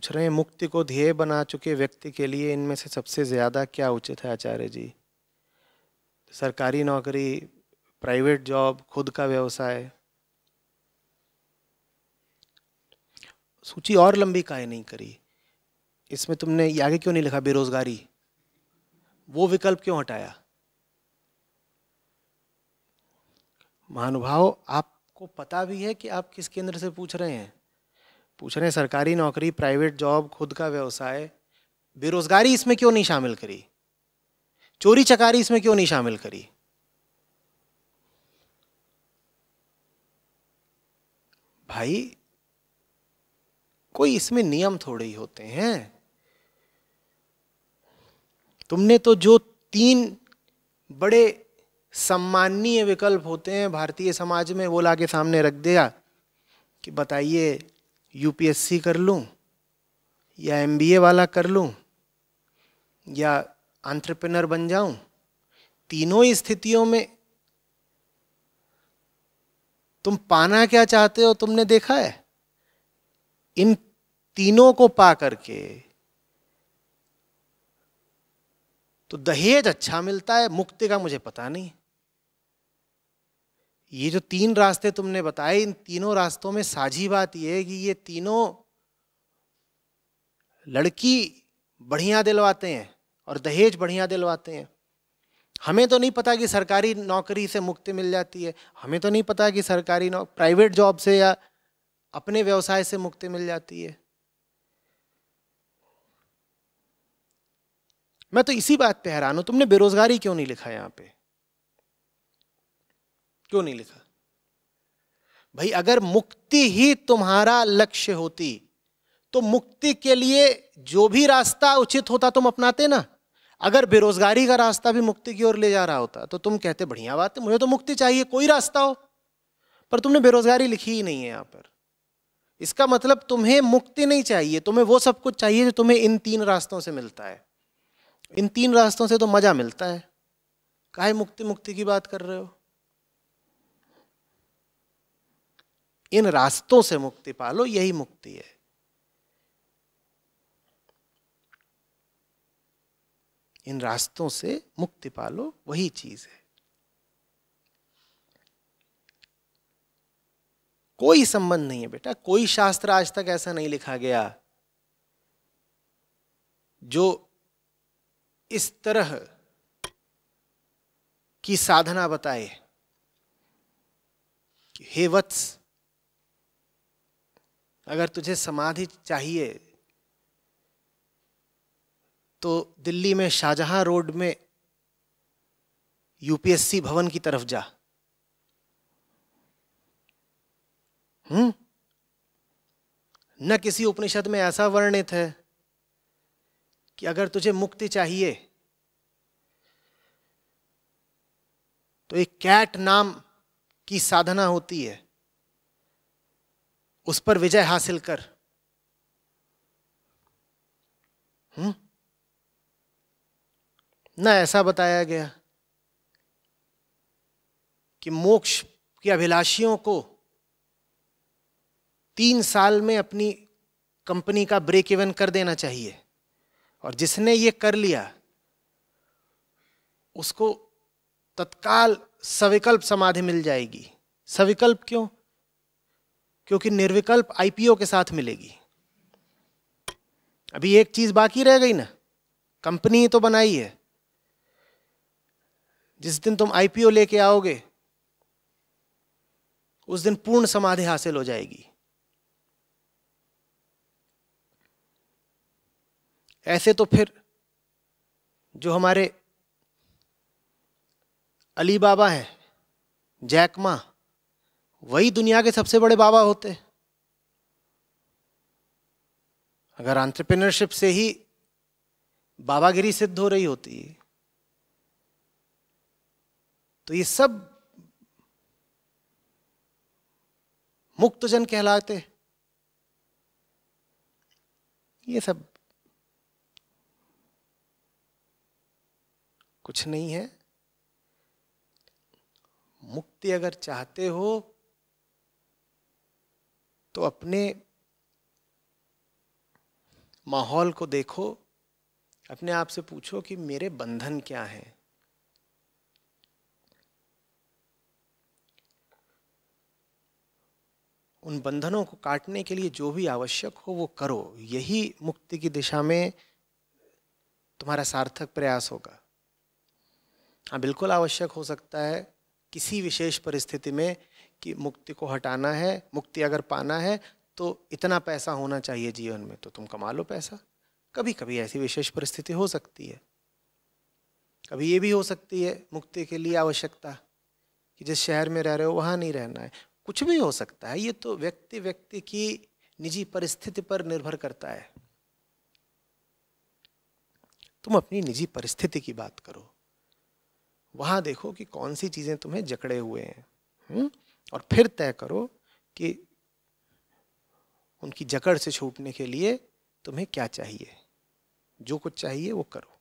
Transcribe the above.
पूछ रहे हैं मुक्ति को ध्येय बना चुके व्यक्ति के लिए इनमें से सबसे ज़्यादा क्या उचित है आचार्य जी सरकारी नौकरी प्राइवेट जॉब खुद का व्यवसाय सूची और लंबी काय नहीं करी इसमें तुमने आगे क्यों नहीं लिखा बेरोजगारी वो विकल्प क्यों हटाया महानुभाव आपको पता भी है कि आप किस केंद्र से पूछ रहे हैं पूछ रहे हैं सरकारी नौकरी प्राइवेट जॉब खुद का व्यवसाय बेरोजगारी इसमें क्यों नहीं शामिल करी चोरी चकारी इसमें क्यों नहीं शामिल करी भाई कोई इसमें नियम थोड़े ही होते हैं तुमने तो जो तीन बड़े सम्माननीय विकल्प होते हैं भारतीय समाज में वो लाके सामने रख दिया कि बताइए यूपीएससी कर लूं या एमबीए वाला कर लूं या एंटरप्रेन्योर बन जाऊं तीनों ही स्थितियों में तुम पाना क्या चाहते हो तुमने देखा है इन तीनों को पा करके तो दहेज अच्छा मिलता है मुक्ति का मुझे पता नहीं ये जो तीन रास्ते तुमने बताए इन तीनों रास्तों में साझी बात यह है कि ये तीनों लड़की बढ़िया दिलवाते हैं और दहेज बढ़िया दिलवाते हैं हमें तो नहीं पता कि सरकारी नौकरी से मुक्ति मिल जाती है हमें तो नहीं पता कि सरकारी नौ प्राइवेट जॉब से या अपने व्यवसाय से मुक्ति मिल जाती है मैं तो इसी बात पे हैरान हूं तुमने बेरोजगारी क्यों नहीं लिखा यहाँ पे क्यों नहीं लिखा भाई अगर मुक्ति ही तुम्हारा लक्ष्य होती तो मुक्ति के लिए जो भी रास्ता उचित होता तुम अपनाते ना अगर बेरोजगारी का रास्ता भी मुक्ति की ओर ले जा रहा होता तो तुम कहते बढ़िया बात है मुझे तो मुक्ति चाहिए कोई रास्ता हो पर तुमने बेरोजगारी लिखी ही नहीं है यहां पर इसका मतलब तुम्हें मुक्ति नहीं चाहिए तुम्हें वो सब कुछ चाहिए जो तुम्हें इन तीन रास्तों से मिलता है इन तीन रास्तों से तो मजा मिलता है काहे मुक्ति मुक्ति की बात कर रहे हो इन रास्तों से मुक्ति पा लो यही मुक्ति है इन रास्तों से मुक्ति पा लो वही चीज है कोई संबंध नहीं है बेटा कोई शास्त्र आज तक ऐसा नहीं लिखा गया जो इस तरह की साधना बताए हे वत्स अगर तुझे समाधि चाहिए तो दिल्ली में शाहजहां रोड में यूपीएससी भवन की तरफ जा हम्म न किसी उपनिषद में ऐसा वर्णित है कि अगर तुझे मुक्ति चाहिए तो एक कैट नाम की साधना होती है उस पर विजय हासिल कर हुँ? हम्म? ना ऐसा बताया गया कि मोक्ष की अभिलाषियों को तीन साल में अपनी कंपनी का ब्रेक इवन कर देना चाहिए और जिसने ये कर लिया उसको तत्काल सविकल्प समाधि मिल जाएगी सविकल्प क्यों क्योंकि निर्विकल्प आईपीओ के साथ मिलेगी अभी एक चीज बाकी रह गई ना कंपनी तो बनाई है जिस दिन तुम आईपीओ लेके आओगे उस दिन पूर्ण समाधि हासिल हो जाएगी ऐसे तो फिर जो हमारे अली बाबा हैं जैकमा वही दुनिया के सबसे बड़े बाबा होते अगर एंटरप्रेन्योरशिप से ही बाबागिरी सिद्ध हो रही होती है तो ये सब मुक्त जन कहलाते ये सब कुछ नहीं है मुक्ति अगर चाहते हो तो अपने माहौल को देखो अपने आप से पूछो कि मेरे बंधन क्या हैं उन बंधनों को काटने के लिए जो भी आवश्यक हो वो करो यही मुक्ति की दिशा में तुम्हारा सार्थक प्रयास होगा हाँ बिल्कुल आवश्यक हो सकता है किसी विशेष परिस्थिति में कि मुक्ति को हटाना है मुक्ति अगर पाना है तो इतना पैसा होना चाहिए जीवन में तो तुम कमा लो पैसा कभी कभी ऐसी विशेष परिस्थिति हो सकती है कभी ये भी हो सकती है मुक्ति के लिए आवश्यकता कि जिस शहर में रह रहे हो वहाँ नहीं रहना है कुछ भी हो सकता है ये तो व्यक्ति व्यक्ति की निजी परिस्थिति पर निर्भर करता है तुम अपनी निजी परिस्थिति की बात करो वहां देखो कि कौन सी चीजें तुम्हें जकड़े हुए हैं हुँ? हम्म? और फिर तय करो कि उनकी जकड़ से छूटने के लिए तुम्हें क्या चाहिए जो कुछ चाहिए वो करो